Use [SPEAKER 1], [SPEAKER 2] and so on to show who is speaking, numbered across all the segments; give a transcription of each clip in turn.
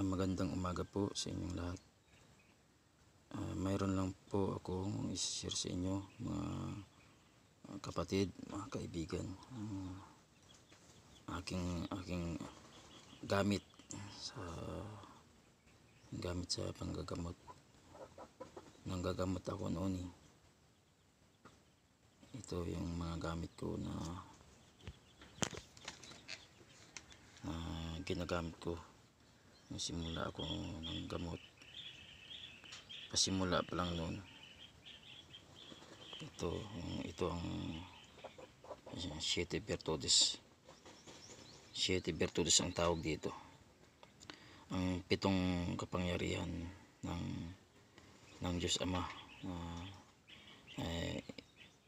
[SPEAKER 1] Ah, magandang umaga po sa inyong lahat uh, mayroon lang po ako i-share sa inyo mga kapatid mga kaibigan uh, aking aking gamit sa gamit sa panggagamot nanggagamot ako noon eh. ito yung mga gamit ko na uh, ginagamit ko nagsimula ako ng gamot pasimula pa lang noon ito ito ang siete virtudes siete virtudes ang tawag dito ang pitong kapangyarihan ng ng Diyos Ama na eh,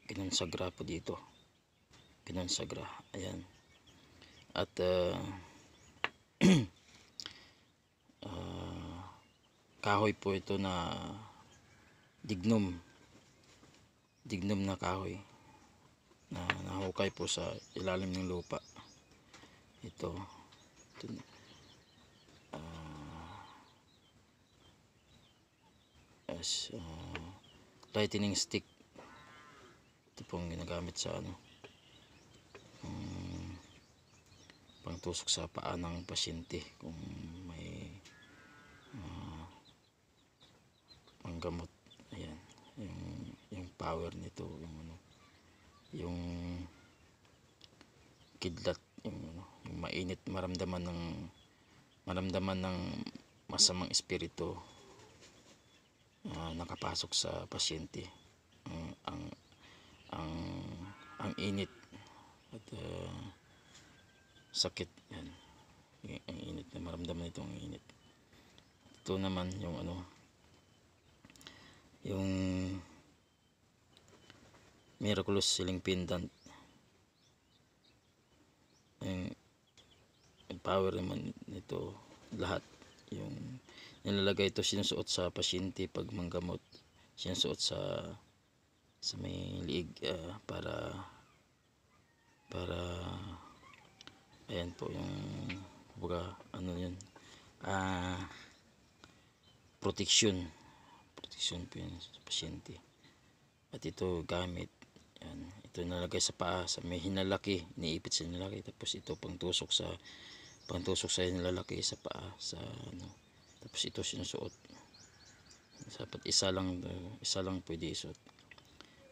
[SPEAKER 1] kinonsagra po dito kinonsagra ayan at uh, kahoy po ito na dignum dignum na kahoy na nahukay po sa ilalim ng lupa ito, ito uh, uh, lightning stick ito pong ginagamit sa ano um, hmm. pang tusok sa paa ng pasyente kung ito yung ano yung kidlat yung ano yung mainit maramdaman ng maramdaman ng masamang espiritu uh, nakapasok sa pasyente ang ang ang, ang init at uh, sakit yan ang init na maramdaman itong init ito naman yung ano yung miraculous ceiling pendant yung eh, power naman nito lahat yung nilalagay ito sinusuot sa pasyente pag manggamot sinusuot sa sa may liig uh, para para ayan po yung kumbaga ano yun ah uh, protection protection po yun sa pasyente at ito gamit yan. Ito nalagay sa paa. Sa may hinalaki. Iniipit sa hinalaki. Tapos ito pangtusok sa pangtusok sa hinalaki sa paa. Sa ano. Tapos ito sinusuot. Dapat isa lang isa lang pwede isuot.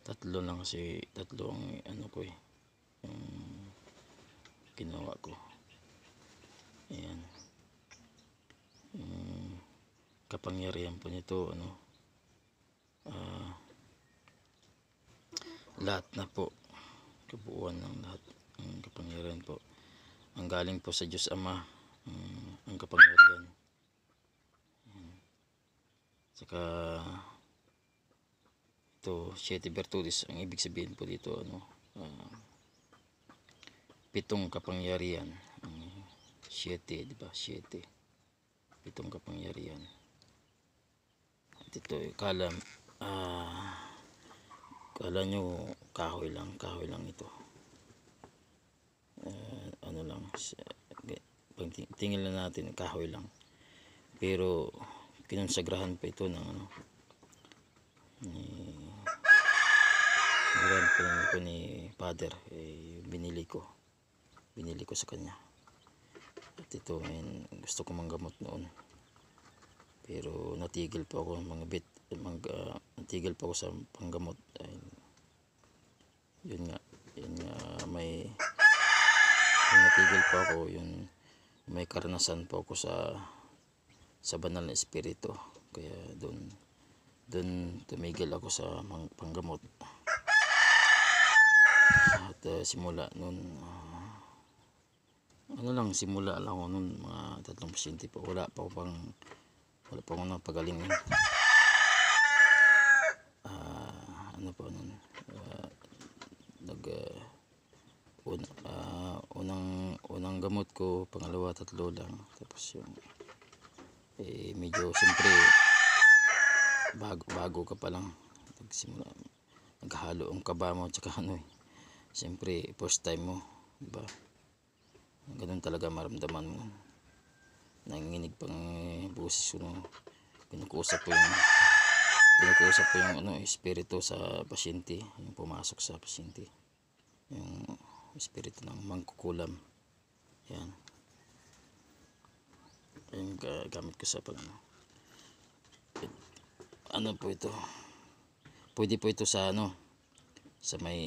[SPEAKER 1] Tatlo lang kasi tatlo ang ano ko eh. Yung ginawa ko. Ayan. Yung kapangyarihan po nito ano. Ah uh, lahat na po kabuuan ng lahat ang kapangyarihan po ang galing po sa Diyos Ama mm, ang kapangyarihan um, saka ito Siete Bertudis ang ibig sabihin po dito ano uh, pitong kapangyarihan ang um, mm, Siete di ba Siete pitong kapangyarihan at ito kalam ah uh, Kala nyo kahoy lang, kahoy lang ito. Uh, ano lang, eh, pag tingin lang natin, kahoy lang. Pero, kinonsagrahan pa ito ng ano, ni, grandparent ko ni father, eh, binili ko. Binili ko sa kanya. At ito, ngayon, gusto ko manggamot noon. Pero, natigil pa ako mga bit mag uh, tigil pa ako sa panggamot ay yun nga yun nga may natigil pa ako yun may karanasan pa ako sa sa banal na espiritu kaya doon doon tumigil ako sa panggamot at uh, simula noon uh, ah, ano lang simula lang ako noon mga tatlong pasyente pa wala pa ako pang wala pa ako pagaling gamot ko pangalawa tatlo lang tapos yung eh medyo siyempre bago, bago ka pa lang nagsimula naghalo ang kaba mo tsaka ano eh siyempre first time mo di ba ganun talaga maramdaman mo nanginginig pang eh, boses ko no kinukusap ko yung kinukusap ko yung ano espiritu sa pasyente yung pumasok sa pasyente yung espiritu ng mangkukulam yan yung gagamit ko sa pag ano ano po ito pwede po ito sa ano sa may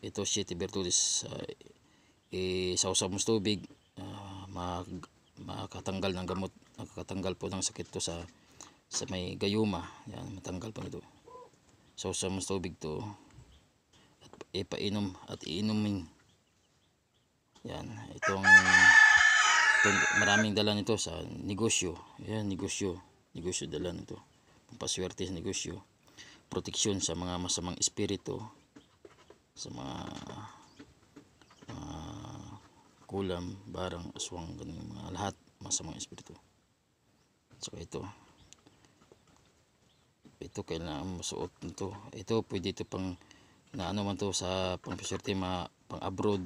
[SPEAKER 1] ito si Bertulis uh, isausaw mo sa eh, tubig uh, ah, mag, makatanggal ng gamot makatanggal po ng sakit to sa sa may gayuma yan matanggal po ito sausaw mo sa tubig to at ipainom at iinumin yan, itong maraming dala nito sa negosyo. Yan, negosyo. Negosyo dala nito. Pampaswerte sa negosyo. Proteksyon sa mga masamang espiritu. Sa mga uh, kulam, barang, aswang, ganun mga lahat masamang espiritu. So ito. Ito kailangan masuot nito. Ito pwede ito pang na ano man to sa pang ma, pang abroad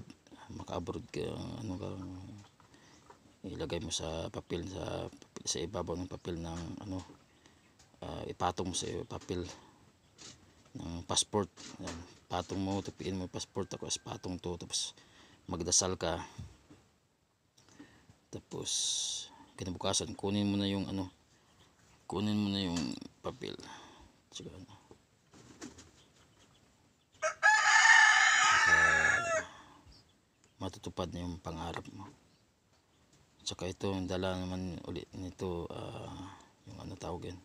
[SPEAKER 1] maka-abroad ka ano ka ilagay mo sa papel sa sa ibabaw ng papel ng ano uh, ipatong mo sa papel ng passport Ayan, patong mo tapiin mo passport ako as patong to tapos magdasal ka tapos kinabukasan kunin mo na yung ano kunin mo na yung papel tsaka ano matupad na yung pangarap mo tsaka ito yung dala naman ulit nito uh, yung ano tawag yun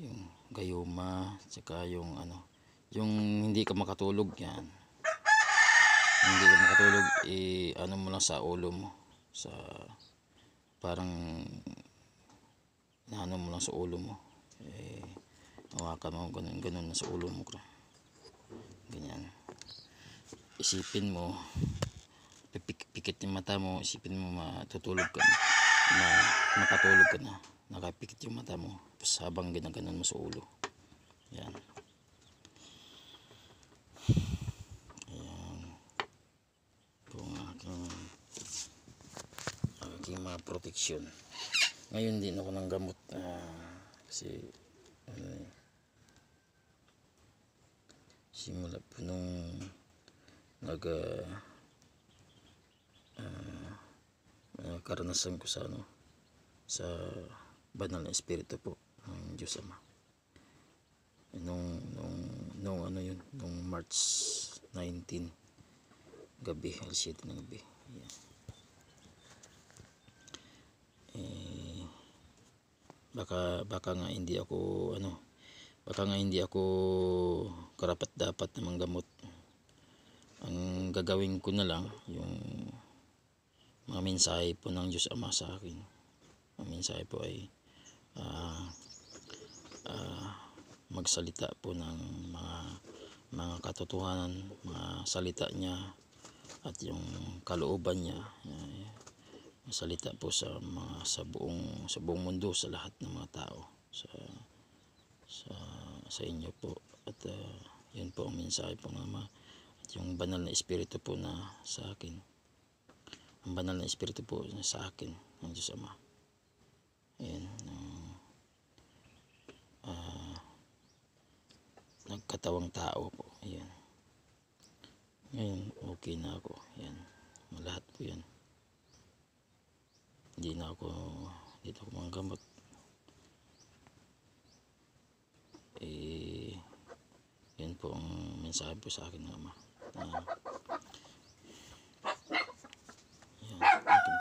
[SPEAKER 1] yung gayuma tsaka yung ano yung hindi ka makatulog yan hindi ka makatulog i ano mo lang sa ulo mo sa parang ano mo lang sa ulo mo eh hawakan mo ganun ganun na sa ulo mo ganyan isipin mo pipikit yung mata mo isipin mo matutulog ka na na nakatulog ka na nakapikit yung mata mo tapos habang ginaganon mo sa ulo yan yan po ang aking aking mga protection. ngayon din ako ng gamot uh, kasi ano uh, simula po nung nag uh, uh, uh, karanasan ko sa ano sa banal na espiritu po ng Diyos Ama eh, nung nung nung ano yun nung March 19 gabi alas 7 ng gabi yeah. baka baka nga hindi ako ano baka nga hindi ako karapat dapat na manggamot ang gagawin ko na lang yung mga mensahe po ng Diyos Ama sa akin mga mensahe po ay uh, uh, magsalita po ng mga mga katotohanan mga salita niya at yung kalooban niya uh, salita po sa mga sa buong sa buong mundo sa lahat ng mga tao sa sa sa inyo po at uh, yun po ang mensahe po ng Ama at yung banal na espiritu po na sa akin ang banal na espiritu po sa akin ng Diyos Ama ayun um, uh, ah, nagkatawang tao po ayun ngayon okay na ako ayan lahat po yan hindi na ako dito ako mga gamot eh yan po ang mensahe po sa akin ng ama na